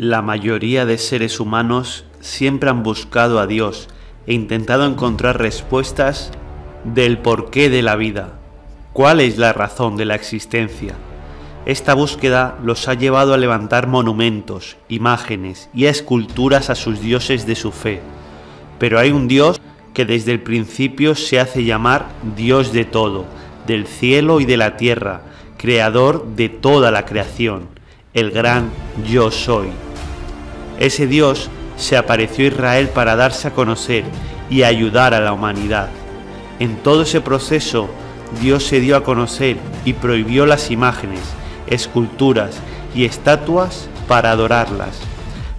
La mayoría de seres humanos siempre han buscado a Dios e intentado encontrar respuestas del porqué de la vida. ¿Cuál es la razón de la existencia? Esta búsqueda los ha llevado a levantar monumentos, imágenes y esculturas a sus dioses de su fe. Pero hay un Dios que desde el principio se hace llamar Dios de todo, del cielo y de la tierra, creador de toda la creación, el gran yo soy. Ese Dios se apareció a Israel para darse a conocer y ayudar a la humanidad. En todo ese proceso, Dios se dio a conocer y prohibió las imágenes, esculturas y estatuas para adorarlas.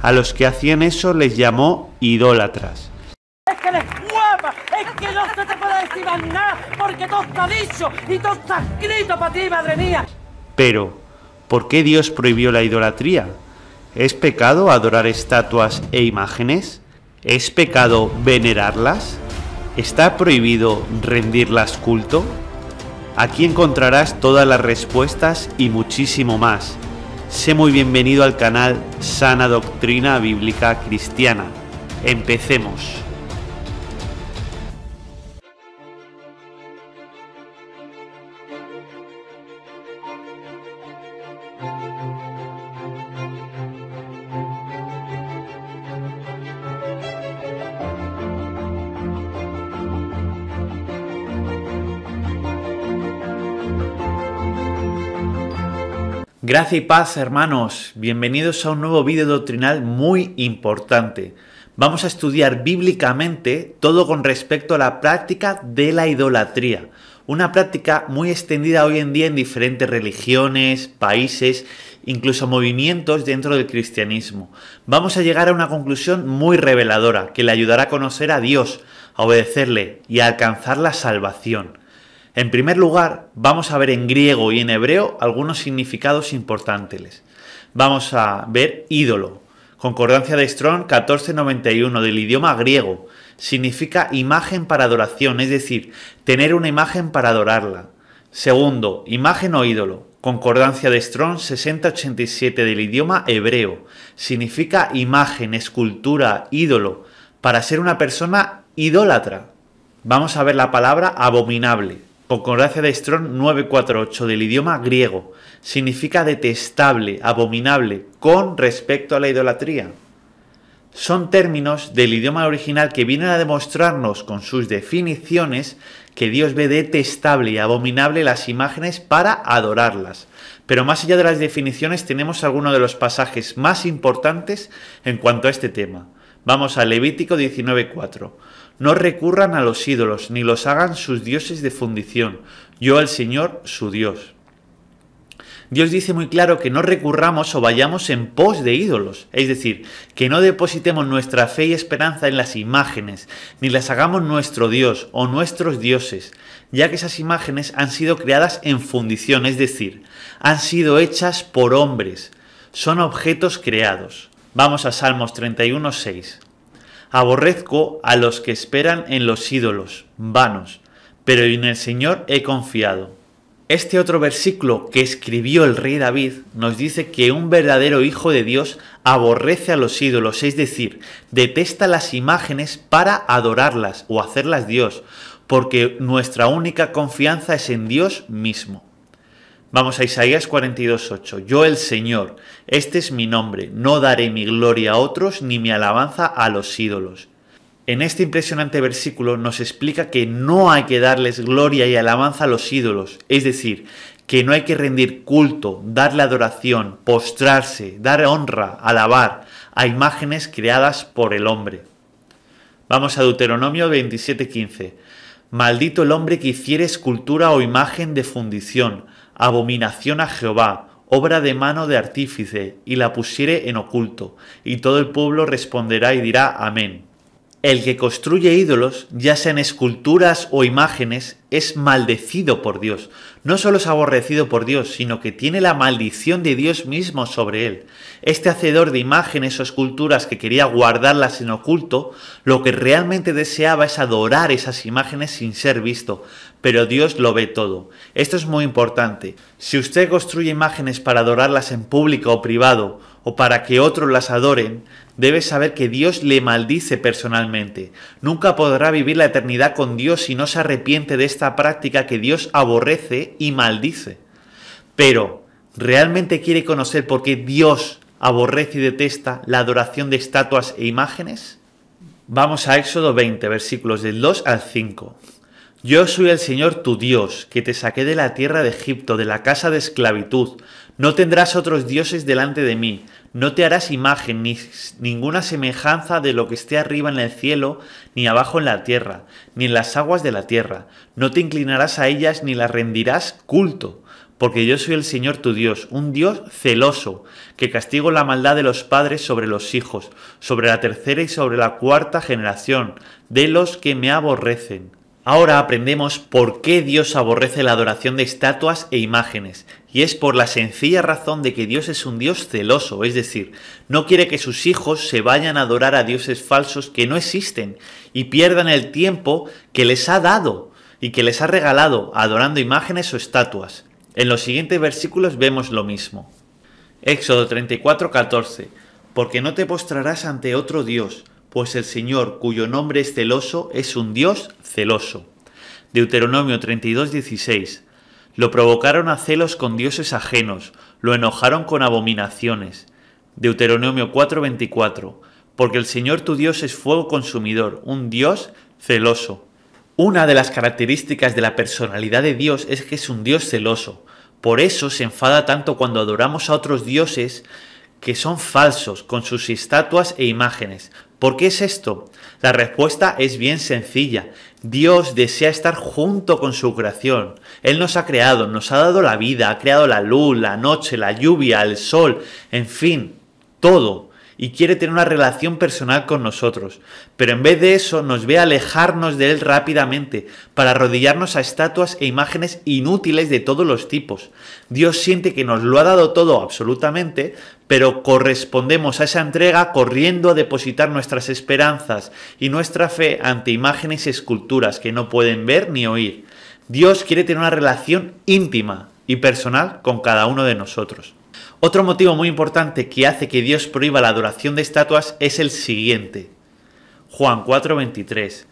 A los que hacían eso les llamó idólatras. y Pero, ¿por qué Dios prohibió la idolatría? ¿Es pecado adorar estatuas e imágenes? ¿Es pecado venerarlas? ¿Está prohibido rendirlas culto? Aquí encontrarás todas las respuestas y muchísimo más. Sé muy bienvenido al canal Sana Doctrina Bíblica Cristiana. Empecemos. Gracia y paz hermanos, bienvenidos a un nuevo vídeo doctrinal muy importante. Vamos a estudiar bíblicamente todo con respecto a la práctica de la idolatría, una práctica muy extendida hoy en día en diferentes religiones, países, incluso movimientos dentro del cristianismo. Vamos a llegar a una conclusión muy reveladora que le ayudará a conocer a Dios, a obedecerle y a alcanzar la salvación. En primer lugar, vamos a ver en griego y en hebreo algunos significados importantes. Vamos a ver ídolo, concordancia de Strong 1491 del idioma griego, significa imagen para adoración, es decir, tener una imagen para adorarla. Segundo, imagen o ídolo, Concordancia de Strong 6087 del idioma hebreo. Significa imagen, escultura, ídolo. Para ser una persona idólatra. Vamos a ver la palabra abominable. Concordancia de Strong 948 del idioma griego. Significa detestable, abominable, con respecto a la idolatría. Son términos del idioma original que vienen a demostrarnos con sus definiciones que Dios ve detestable y abominable las imágenes para adorarlas. Pero más allá de las definiciones tenemos algunos de los pasajes más importantes en cuanto a este tema. Vamos a Levítico 19.4. No recurran a los ídolos, ni los hagan sus dioses de fundición. Yo al Señor, su Dios. Dios dice muy claro que no recurramos o vayamos en pos de ídolos, es decir, que no depositemos nuestra fe y esperanza en las imágenes, ni las hagamos nuestro Dios o nuestros dioses, ya que esas imágenes han sido creadas en fundición, es decir, han sido hechas por hombres, son objetos creados. Vamos a Salmos 31, 6. Aborrezco a los que esperan en los ídolos, vanos, pero en el Señor he confiado. Este otro versículo que escribió el rey David nos dice que un verdadero hijo de Dios aborrece a los ídolos, es decir, detesta las imágenes para adorarlas o hacerlas Dios, porque nuestra única confianza es en Dios mismo. Vamos a Isaías 42.8. Yo el Señor, este es mi nombre, no daré mi gloria a otros ni mi alabanza a los ídolos. En este impresionante versículo nos explica que no hay que darles gloria y alabanza a los ídolos, es decir, que no hay que rendir culto, darle adoración, postrarse, dar honra, alabar a imágenes creadas por el hombre. Vamos a Deuteronomio 27:15. Maldito el hombre que hiciere escultura o imagen de fundición abominación a Jehová, obra de mano de artífice, y la pusiere en oculto, y todo el pueblo responderá y dirá amén. El que construye ídolos, ya sean esculturas o imágenes, es maldecido por Dios. No solo es aborrecido por Dios, sino que tiene la maldición de Dios mismo sobre él. Este hacedor de imágenes o esculturas que quería guardarlas en oculto, lo que realmente deseaba es adorar esas imágenes sin ser visto, pero Dios lo ve todo. Esto es muy importante. Si usted construye imágenes para adorarlas en público o privado, o para que otros las adoren, debe saber que Dios le maldice personalmente. Nunca podrá vivir la eternidad con Dios si no se arrepiente de esta práctica que Dios aborrece y maldice. Pero, ¿realmente quiere conocer por qué Dios aborrece y detesta la adoración de estatuas e imágenes? Vamos a Éxodo 20, versículos del 2 al 5. Yo soy el Señor tu Dios, que te saqué de la tierra de Egipto, de la casa de esclavitud. No tendrás otros dioses delante de mí. No te harás imagen ni ninguna semejanza de lo que esté arriba en el cielo, ni abajo en la tierra, ni en las aguas de la tierra. No te inclinarás a ellas ni las rendirás culto, porque yo soy el Señor tu Dios, un Dios celoso, que castigo la maldad de los padres sobre los hijos, sobre la tercera y sobre la cuarta generación, de los que me aborrecen Ahora aprendemos por qué Dios aborrece la adoración de estatuas e imágenes, y es por la sencilla razón de que Dios es un Dios celoso, es decir, no quiere que sus hijos se vayan a adorar a dioses falsos que no existen y pierdan el tiempo que les ha dado y que les ha regalado adorando imágenes o estatuas. En los siguientes versículos vemos lo mismo. Éxodo 34:14, Porque no te postrarás ante otro Dios, pues el Señor, cuyo nombre es celoso, es un Dios celoso. Deuteronomio 32:16. Lo provocaron a celos con dioses ajenos, lo enojaron con abominaciones. Deuteronomio 4:24. Porque el Señor tu Dios es fuego consumidor, un Dios celoso. Una de las características de la personalidad de Dios es que es un Dios celoso. Por eso se enfada tanto cuando adoramos a otros dioses que son falsos, con sus estatuas e imágenes, ¿Por qué es esto? La respuesta es bien sencilla. Dios desea estar junto con su creación. Él nos ha creado, nos ha dado la vida, ha creado la luz, la noche, la lluvia, el sol, en fin, todo. Y quiere tener una relación personal con nosotros. Pero en vez de eso nos ve alejarnos de Él rápidamente para arrodillarnos a estatuas e imágenes inútiles de todos los tipos. Dios siente que nos lo ha dado todo absolutamente, pero correspondemos a esa entrega corriendo a depositar nuestras esperanzas y nuestra fe ante imágenes y esculturas que no pueden ver ni oír. Dios quiere tener una relación íntima y personal con cada uno de nosotros. Otro motivo muy importante que hace que Dios prohíba la adoración de estatuas es el siguiente. Juan 4:23.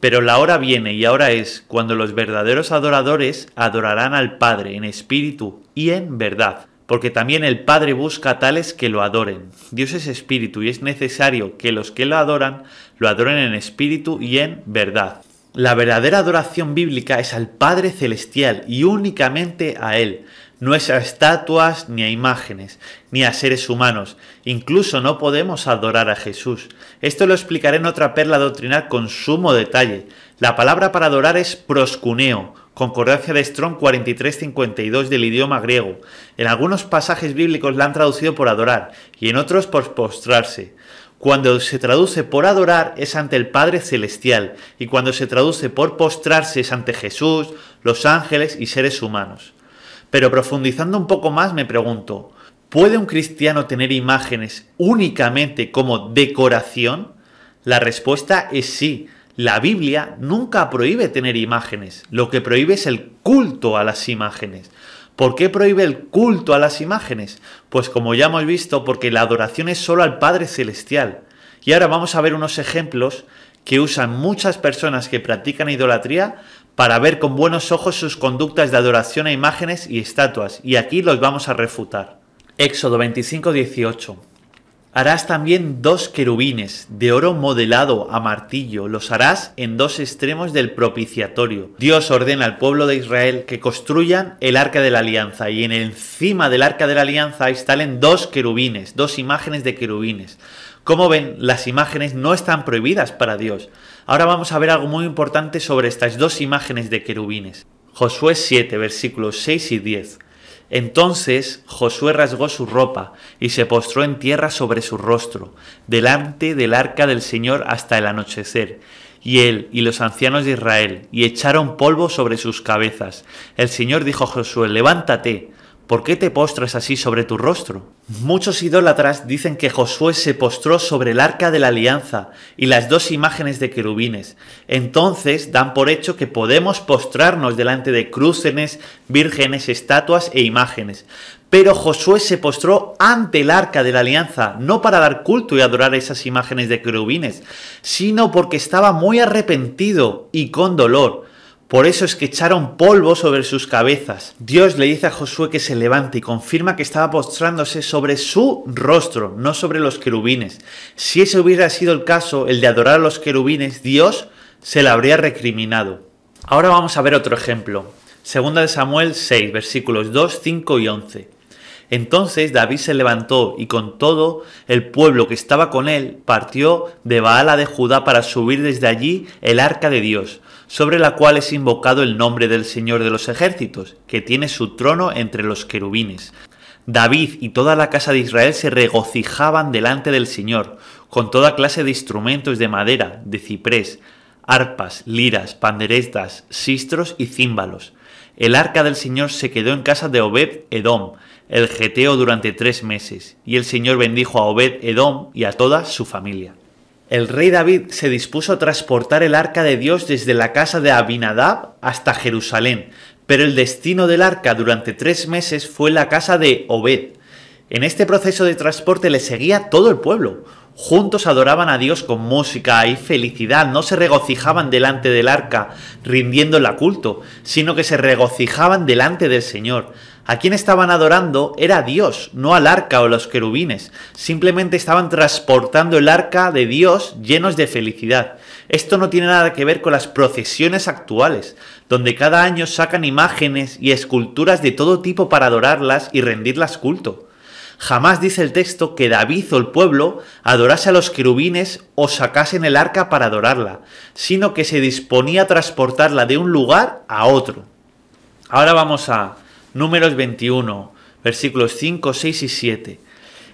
Pero la hora viene y ahora es cuando los verdaderos adoradores adorarán al Padre en espíritu y en verdad porque también el Padre busca a tales que lo adoren. Dios es espíritu y es necesario que los que lo adoran lo adoren en espíritu y en verdad. La verdadera adoración bíblica es al Padre Celestial y únicamente a Él, no es a estatuas ni a imágenes, ni a seres humanos. Incluso no podemos adorar a Jesús. Esto lo explicaré en otra perla doctrinal con sumo detalle. La palabra para adorar es proscuneo, Concordancia de Strong 4352 del idioma griego. En algunos pasajes bíblicos la han traducido por adorar y en otros por postrarse. Cuando se traduce por adorar es ante el Padre Celestial y cuando se traduce por postrarse es ante Jesús, los ángeles y seres humanos. Pero profundizando un poco más me pregunto, ¿puede un cristiano tener imágenes únicamente como decoración? La respuesta es sí, la Biblia nunca prohíbe tener imágenes, lo que prohíbe es el culto a las imágenes. ¿Por qué prohíbe el culto a las imágenes? Pues como ya hemos visto, porque la adoración es solo al Padre Celestial. Y ahora vamos a ver unos ejemplos que usan muchas personas que practican idolatría para ver con buenos ojos sus conductas de adoración a imágenes y estatuas. Y aquí los vamos a refutar. Éxodo 25, 18. Harás también dos querubines de oro modelado a martillo, los harás en dos extremos del propiciatorio. Dios ordena al pueblo de Israel que construyan el arca de la alianza y en encima del arca de la alianza instalen dos querubines, dos imágenes de querubines. Como ven, las imágenes no están prohibidas para Dios. Ahora vamos a ver algo muy importante sobre estas dos imágenes de querubines. Josué 7, versículos 6 y 10. Entonces Josué rasgó su ropa y se postró en tierra sobre su rostro, delante del arca del Señor hasta el anochecer. Y él y los ancianos de Israel, y echaron polvo sobre sus cabezas. El Señor dijo a Josué, levántate, ¿Por qué te postras así sobre tu rostro? Muchos idólatras dicen que Josué se postró sobre el arca de la alianza y las dos imágenes de querubines. Entonces dan por hecho que podemos postrarnos delante de crucenes, vírgenes, estatuas e imágenes. Pero Josué se postró ante el arca de la alianza, no para dar culto y adorar esas imágenes de querubines, sino porque estaba muy arrepentido y con dolor por eso es que echaron polvo sobre sus cabezas. Dios le dice a Josué que se levante y confirma que estaba postrándose sobre su rostro, no sobre los querubines. Si ese hubiera sido el caso, el de adorar a los querubines, Dios se la habría recriminado. Ahora vamos a ver otro ejemplo. Segunda de Samuel 6, versículos 2, 5 y 11. Entonces David se levantó y con todo el pueblo que estaba con él partió de Baala de Judá para subir desde allí el arca de Dios sobre la cual es invocado el nombre del Señor de los ejércitos, que tiene su trono entre los querubines. David y toda la casa de Israel se regocijaban delante del Señor, con toda clase de instrumentos de madera, de ciprés, arpas, liras, panderetas, sistros y címbalos. El arca del Señor se quedó en casa de Obed Edom, el geteo durante tres meses, y el Señor bendijo a Obed Edom y a toda su familia. El rey David se dispuso a transportar el arca de Dios desde la casa de Abinadab hasta Jerusalén, pero el destino del arca durante tres meses fue la casa de Obed. En este proceso de transporte le seguía todo el pueblo. Juntos adoraban a Dios con música y felicidad, no se regocijaban delante del arca, rindiéndole culto, sino que se regocijaban delante del Señor. A quien estaban adorando era Dios, no al arca o los querubines. Simplemente estaban transportando el arca de Dios llenos de felicidad. Esto no tiene nada que ver con las procesiones actuales, donde cada año sacan imágenes y esculturas de todo tipo para adorarlas y rendirlas culto. Jamás dice el texto que David o el pueblo adorase a los querubines o sacasen el arca para adorarla, sino que se disponía a transportarla de un lugar a otro. Ahora vamos a, Números 21, versículos 5, 6 y 7.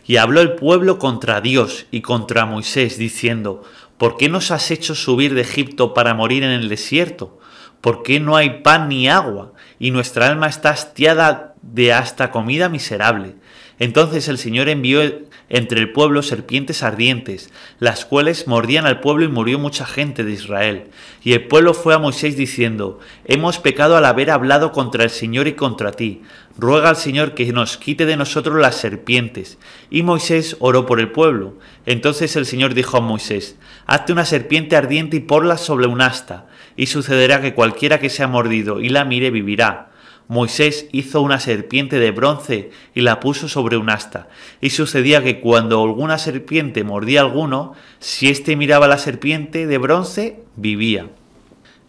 Y habló el pueblo contra Dios y contra Moisés, diciendo, ¿por qué nos has hecho subir de Egipto para morir en el desierto? ¿Por qué no hay pan ni agua? Y nuestra alma está hastiada de hasta comida miserable. Entonces el Señor envió el entre el pueblo serpientes ardientes, las cuales mordían al pueblo y murió mucha gente de Israel. Y el pueblo fue a Moisés diciendo, Hemos pecado al haber hablado contra el Señor y contra ti. Ruega al Señor que nos quite de nosotros las serpientes. Y Moisés oró por el pueblo. Entonces el Señor dijo a Moisés, Hazte una serpiente ardiente y ponla sobre un asta, y sucederá que cualquiera que sea mordido y la mire vivirá. Moisés hizo una serpiente de bronce y la puso sobre un asta, y sucedía que cuando alguna serpiente mordía a alguno, si éste miraba la serpiente de bronce, vivía.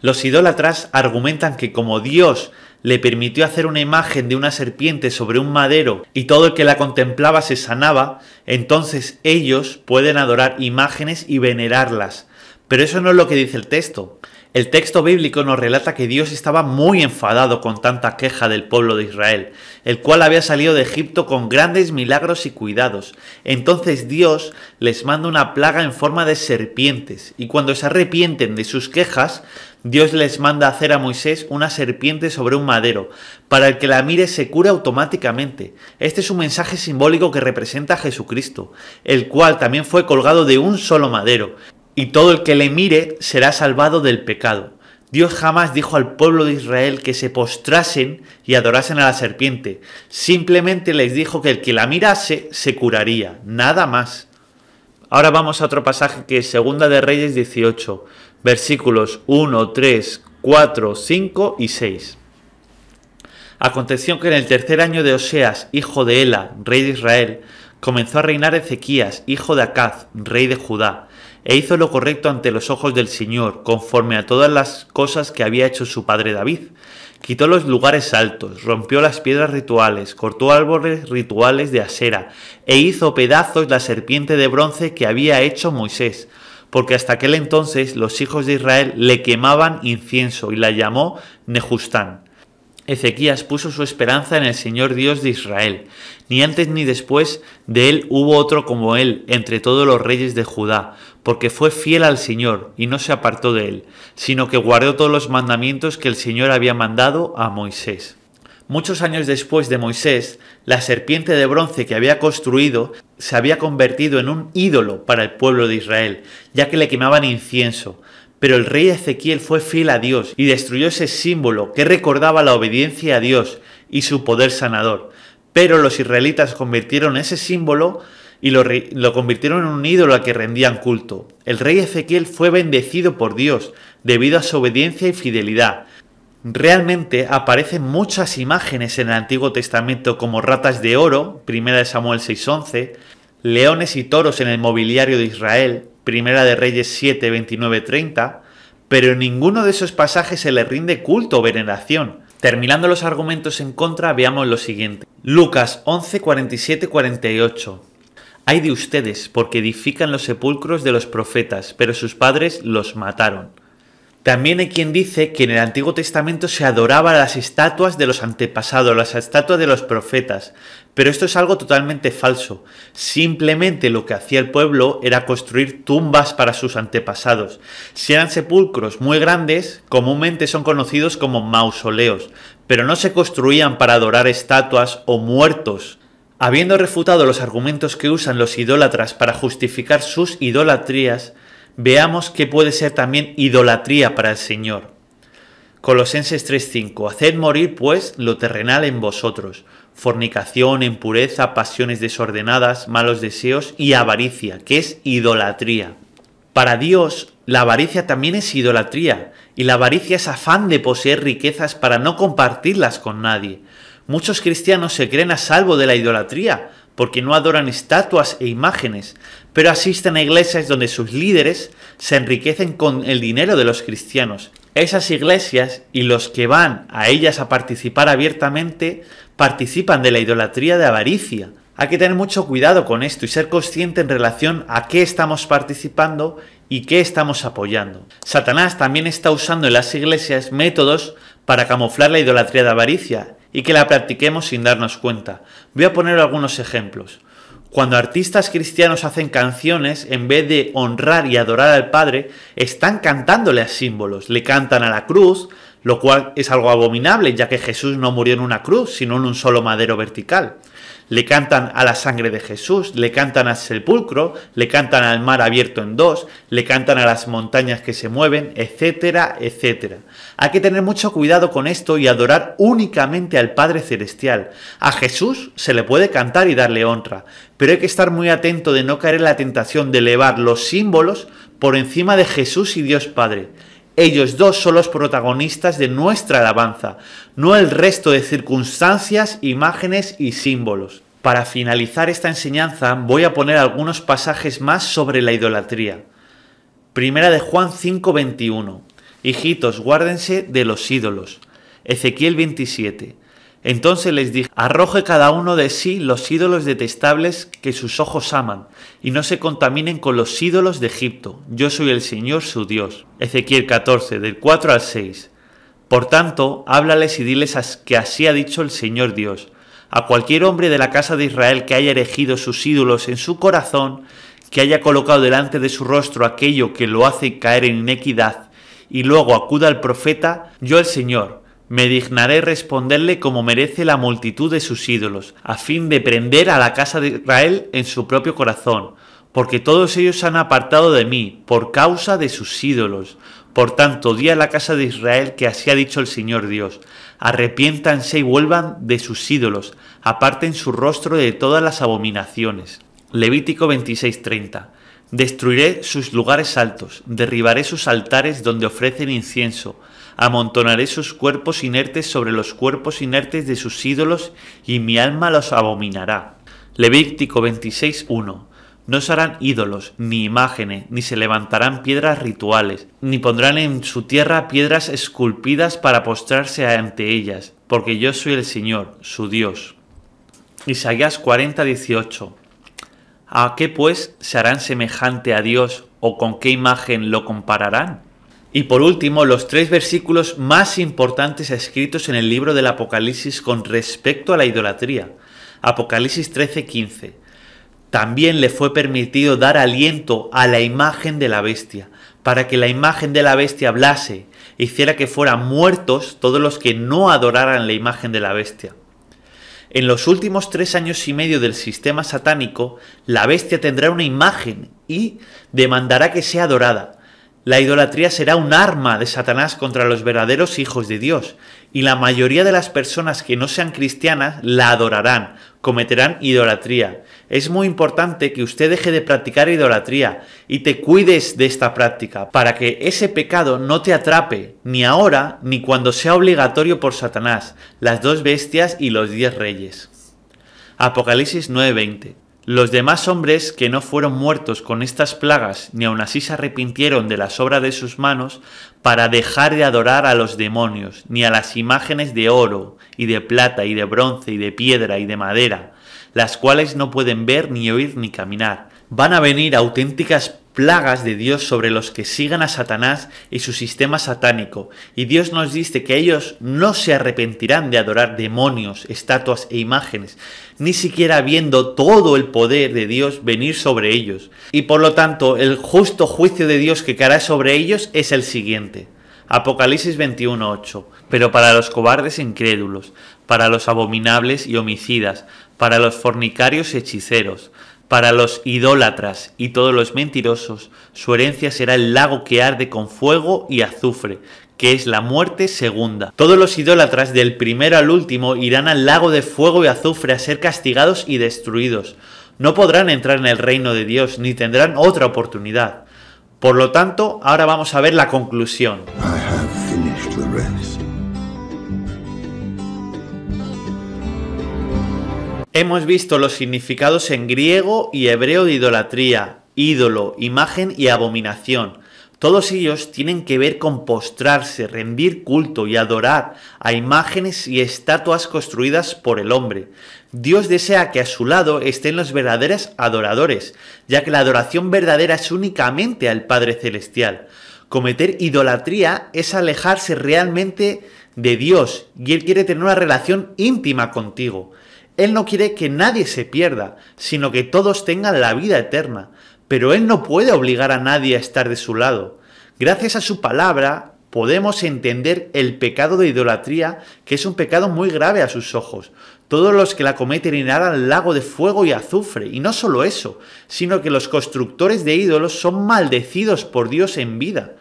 Los idólatras argumentan que como Dios le permitió hacer una imagen de una serpiente sobre un madero y todo el que la contemplaba se sanaba, entonces ellos pueden adorar imágenes y venerarlas. Pero eso no es lo que dice el texto. El texto bíblico nos relata que Dios estaba muy enfadado con tanta queja del pueblo de Israel, el cual había salido de Egipto con grandes milagros y cuidados. Entonces Dios les manda una plaga en forma de serpientes, y cuando se arrepienten de sus quejas, Dios les manda hacer a Moisés una serpiente sobre un madero, para el que la mire se cura automáticamente. Este es un mensaje simbólico que representa a Jesucristo, el cual también fue colgado de un solo madero y todo el que le mire será salvado del pecado. Dios jamás dijo al pueblo de Israel que se postrasen y adorasen a la serpiente. Simplemente les dijo que el que la mirase se curaría, nada más. Ahora vamos a otro pasaje que es Segunda de Reyes 18, versículos 1, 3, 4, 5 y 6. Aconteció que en el tercer año de Oseas, hijo de Ela, rey de Israel, comenzó a reinar Ezequías, hijo de Acaz, rey de Judá e hizo lo correcto ante los ojos del Señor, conforme a todas las cosas que había hecho su padre David. Quitó los lugares altos, rompió las piedras rituales, cortó árboles rituales de acera, e hizo pedazos la serpiente de bronce que había hecho Moisés, porque hasta aquel entonces los hijos de Israel le quemaban incienso y la llamó Nejustán. Ezequías puso su esperanza en el Señor Dios de Israel. Ni antes ni después de él hubo otro como él entre todos los reyes de Judá, porque fue fiel al Señor y no se apartó de él, sino que guardó todos los mandamientos que el Señor había mandado a Moisés. Muchos años después de Moisés, la serpiente de bronce que había construido se había convertido en un ídolo para el pueblo de Israel, ya que le quemaban incienso. Pero el rey Ezequiel fue fiel a Dios y destruyó ese símbolo que recordaba la obediencia a Dios y su poder sanador. Pero los israelitas convirtieron ese símbolo y lo, convirtieron en un ídolo a que rendían culto. El rey Ezequiel fue bendecido por Dios debido a su obediencia y fidelidad. Realmente aparecen muchas imágenes en el Antiguo Testamento como ratas de oro, 1 Samuel 6:11, leones y toros en el mobiliario de Israel, 1 de Reyes 7:29-30, pero en ninguno de esos pasajes se le rinde culto o veneración. Terminando los argumentos en contra, veamos lo siguiente. Lucas 11, 48. Hay de ustedes, porque edifican los sepulcros de los profetas, pero sus padres los mataron. También hay quien dice que en el Antiguo Testamento se adoraba las estatuas de los antepasados, las estatuas de los profetas, pero esto es algo totalmente falso. Simplemente lo que hacía el pueblo era construir tumbas para sus antepasados. Si eran sepulcros muy grandes, comúnmente son conocidos como mausoleos, pero no se construían para adorar estatuas o muertos, Habiendo refutado los argumentos que usan los idólatras para justificar sus idolatrías, veamos que puede ser también idolatría para el Señor. Colosenses 3:5 Haced morir, pues, lo terrenal en vosotros, fornicación, impureza, pasiones desordenadas, malos deseos y avaricia, que es idolatría. Para Dios, la avaricia también es idolatría, y la avaricia es afán de poseer riquezas para no compartirlas con nadie. Muchos cristianos se creen a salvo de la idolatría porque no adoran estatuas e imágenes, pero asisten a iglesias donde sus líderes se enriquecen con el dinero de los cristianos. Esas iglesias y los que van a ellas a participar abiertamente participan de la idolatría de avaricia. Hay que tener mucho cuidado con esto y ser consciente en relación a qué estamos participando y qué estamos apoyando. Satanás también está usando en las iglesias métodos para camuflar la idolatría de avaricia y que la practiquemos sin darnos cuenta. Voy a poner algunos ejemplos. Cuando artistas cristianos hacen canciones, en vez de honrar y adorar al Padre, están cantándole a símbolos. Le cantan a la cruz, lo cual es algo abominable, ya que Jesús no murió en una cruz, sino en un solo madero vertical le cantan a la sangre de Jesús, le cantan al sepulcro, le cantan al mar abierto en dos, le cantan a las montañas que se mueven, etcétera, etcétera. Hay que tener mucho cuidado con esto y adorar únicamente al Padre Celestial. A Jesús se le puede cantar y darle honra, pero hay que estar muy atento de no caer en la tentación de elevar los símbolos por encima de Jesús y Dios Padre. Ellos dos son los protagonistas de nuestra alabanza, no el resto de circunstancias, imágenes y símbolos. Para finalizar esta enseñanza voy a poner algunos pasajes más sobre la idolatría. Primera de Juan 5:21. Hijitos, guárdense de los ídolos. Ezequiel 27. Entonces les dije, arroje cada uno de sí los ídolos detestables que sus ojos aman, y no se contaminen con los ídolos de Egipto. Yo soy el Señor su Dios. Ezequiel 14, del 4 al 6. Por tanto, háblales y diles que así ha dicho el Señor Dios. A cualquier hombre de la casa de Israel que haya erigido sus ídolos en su corazón, que haya colocado delante de su rostro aquello que lo hace caer en inequidad, y luego acuda al profeta, yo el Señor, me dignaré responderle como merece la multitud de sus ídolos, a fin de prender a la casa de Israel en su propio corazón, porque todos ellos se han apartado de mí, por causa de sus ídolos. Por tanto, di a la casa de Israel que así ha dicho el Señor Dios, arrepiéntanse y vuelvan de sus ídolos, aparten su rostro de todas las abominaciones. Levítico 26:30 Destruiré sus lugares altos, derribaré sus altares donde ofrecen incienso, amontonaré sus cuerpos inertes sobre los cuerpos inertes de sus ídolos, y mi alma los abominará. Levítico 26.1 No se harán ídolos, ni imágenes, ni se levantarán piedras rituales, ni pondrán en su tierra piedras esculpidas para postrarse ante ellas, porque yo soy el Señor, su Dios. Isaías 40.18 ¿A qué pues se harán semejante a Dios o con qué imagen lo compararán? Y por último, los tres versículos más importantes escritos en el libro del Apocalipsis con respecto a la idolatría. Apocalipsis 13:15. También le fue permitido dar aliento a la imagen de la bestia, para que la imagen de la bestia hablase, hiciera que fueran muertos todos los que no adoraran la imagen de la bestia. En los últimos tres años y medio del sistema satánico, la bestia tendrá una imagen y demandará que sea adorada. La idolatría será un arma de Satanás contra los verdaderos hijos de Dios, y la mayoría de las personas que no sean cristianas la adorarán, cometerán idolatría. Es muy importante que usted deje de practicar idolatría y te cuides de esta práctica para que ese pecado no te atrape ni ahora ni cuando sea obligatorio por Satanás, las dos bestias y los diez reyes. Apocalipsis 9:20 los demás hombres que no fueron muertos con estas plagas, ni aun así se arrepintieron de las obras de sus manos, para dejar de adorar a los demonios, ni a las imágenes de oro, y de plata, y de bronce, y de piedra, y de madera, las cuales no pueden ver, ni oír, ni caminar. Van a venir auténticas plagas de Dios sobre los que sigan a Satanás y su sistema satánico, y Dios nos dice que ellos no se arrepentirán de adorar demonios, estatuas e imágenes, ni siquiera viendo todo el poder de Dios venir sobre ellos. Y por lo tanto, el justo juicio de Dios que caerá sobre ellos es el siguiente. Apocalipsis 21:8. Pero para los cobardes e incrédulos, para los abominables y homicidas, para los fornicarios y hechiceros, para los idólatras y todos los mentirosos, su herencia será el lago que arde con fuego y azufre, que es la muerte segunda. Todos los idólatras del primero al último irán al lago de fuego y azufre a ser castigados y destruidos. No podrán entrar en el reino de Dios, ni tendrán otra oportunidad. Por lo tanto, ahora vamos a ver la conclusión. Hemos visto los significados en griego y hebreo de idolatría, ídolo, imagen y abominación. Todos ellos tienen que ver con postrarse, rendir culto y adorar a imágenes y estatuas construidas por el hombre. Dios desea que a su lado estén los verdaderos adoradores, ya que la adoración verdadera es únicamente al Padre Celestial. Cometer idolatría es alejarse realmente de Dios y Él quiere tener una relación íntima contigo. Él no quiere que nadie se pierda, sino que todos tengan la vida eterna. Pero Él no puede obligar a nadie a estar de su lado. Gracias a su palabra podemos entender el pecado de idolatría, que es un pecado muy grave a sus ojos. Todos los que la cometen al lago de fuego y azufre. Y no solo eso, sino que los constructores de ídolos son maldecidos por Dios en vida.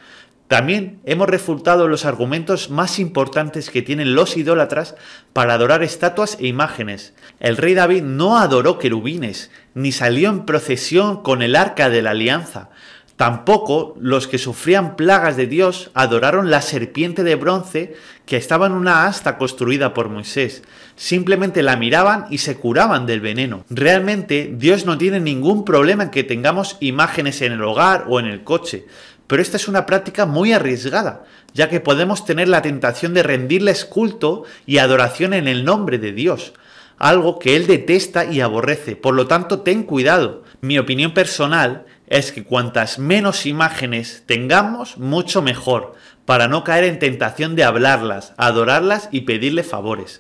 También hemos refutado los argumentos más importantes que tienen los idólatras para adorar estatuas e imágenes. El rey David no adoró querubines, ni salió en procesión con el arca de la alianza. Tampoco los que sufrían plagas de Dios adoraron la serpiente de bronce que estaba en una asta construida por Moisés. Simplemente la miraban y se curaban del veneno. Realmente Dios no tiene ningún problema en que tengamos imágenes en el hogar o en el coche pero esta es una práctica muy arriesgada, ya que podemos tener la tentación de rendirles culto y adoración en el nombre de Dios, algo que Él detesta y aborrece. Por lo tanto, ten cuidado. Mi opinión personal es que cuantas menos imágenes tengamos, mucho mejor, para no caer en tentación de hablarlas, adorarlas y pedirle favores.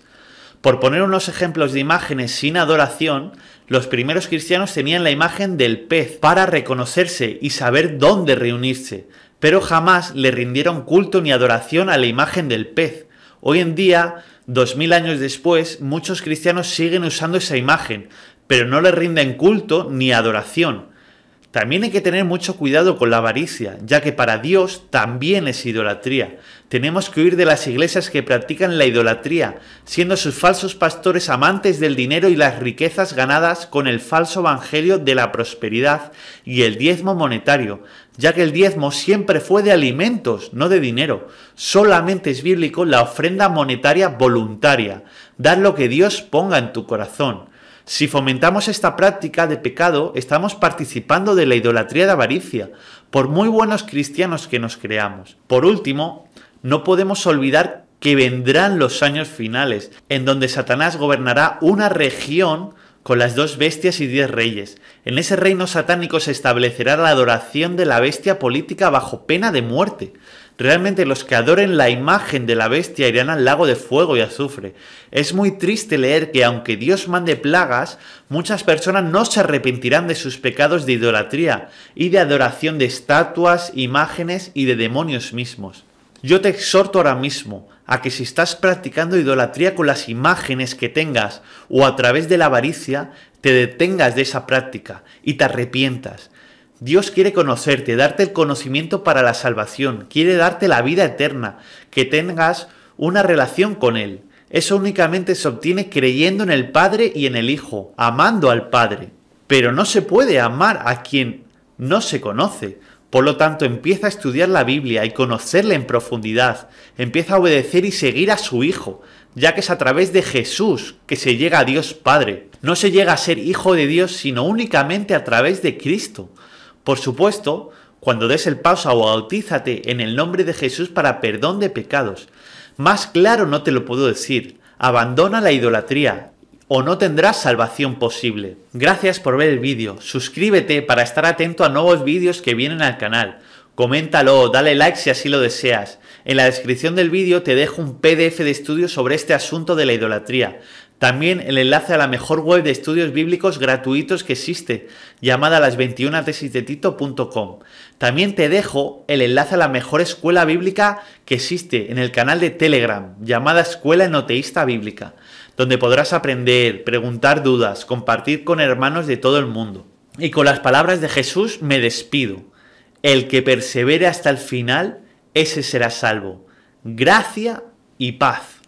Por poner unos ejemplos de imágenes sin adoración, los primeros cristianos tenían la imagen del pez para reconocerse y saber dónde reunirse, pero jamás le rindieron culto ni adoración a la imagen del pez. Hoy en día, dos mil años después, muchos cristianos siguen usando esa imagen, pero no le rinden culto ni adoración. También hay que tener mucho cuidado con la avaricia, ya que para Dios también es idolatría. Tenemos que huir de las iglesias que practican la idolatría, siendo sus falsos pastores amantes del dinero y las riquezas ganadas con el falso evangelio de la prosperidad y el diezmo monetario, ya que el diezmo siempre fue de alimentos, no de dinero. Solamente es bíblico la ofrenda monetaria voluntaria, dar lo que Dios ponga en tu corazón. Si fomentamos esta práctica de pecado, estamos participando de la idolatría de avaricia, por muy buenos cristianos que nos creamos. Por último, no podemos olvidar que vendrán los años finales, en donde Satanás gobernará una región con las dos bestias y diez reyes. En ese reino satánico se establecerá la adoración de la bestia política bajo pena de muerte. Realmente los que adoren la imagen de la bestia irán al lago de fuego y azufre. Es muy triste leer que aunque Dios mande plagas, muchas personas no se arrepentirán de sus pecados de idolatría y de adoración de estatuas, imágenes y de demonios mismos. Yo te exhorto ahora mismo a que si estás practicando idolatría con las imágenes que tengas o a través de la avaricia, te detengas de esa práctica y te arrepientas Dios quiere conocerte, darte el conocimiento para la salvación, quiere darte la vida eterna, que tengas una relación con Él. Eso únicamente se obtiene creyendo en el Padre y en el Hijo, amando al Padre. Pero no se puede amar a quien no se conoce. Por lo tanto, empieza a estudiar la Biblia y conocerla en profundidad. Empieza a obedecer y seguir a su Hijo, ya que es a través de Jesús que se llega a Dios Padre. No se llega a ser Hijo de Dios, sino únicamente a través de Cristo. Por supuesto, cuando des el paso a bautízate en el nombre de Jesús para perdón de pecados. Más claro no te lo puedo decir. Abandona la idolatría o no tendrás salvación posible. Gracias por ver el vídeo. Suscríbete para estar atento a nuevos vídeos que vienen al canal. Coméntalo, dale like si así lo deseas. En la descripción del vídeo te dejo un PDF de estudio sobre este asunto de la idolatría. También el enlace a la mejor web de estudios bíblicos gratuitos que existe, llamada las 21 tesis de También te dejo el enlace a la mejor escuela bíblica que existe en el canal de Telegram, llamada Escuela Enoteísta Bíblica, donde podrás aprender, preguntar dudas, compartir con hermanos de todo el mundo. Y con las palabras de Jesús me despido. El que persevere hasta el final, ese será salvo. Gracia y paz.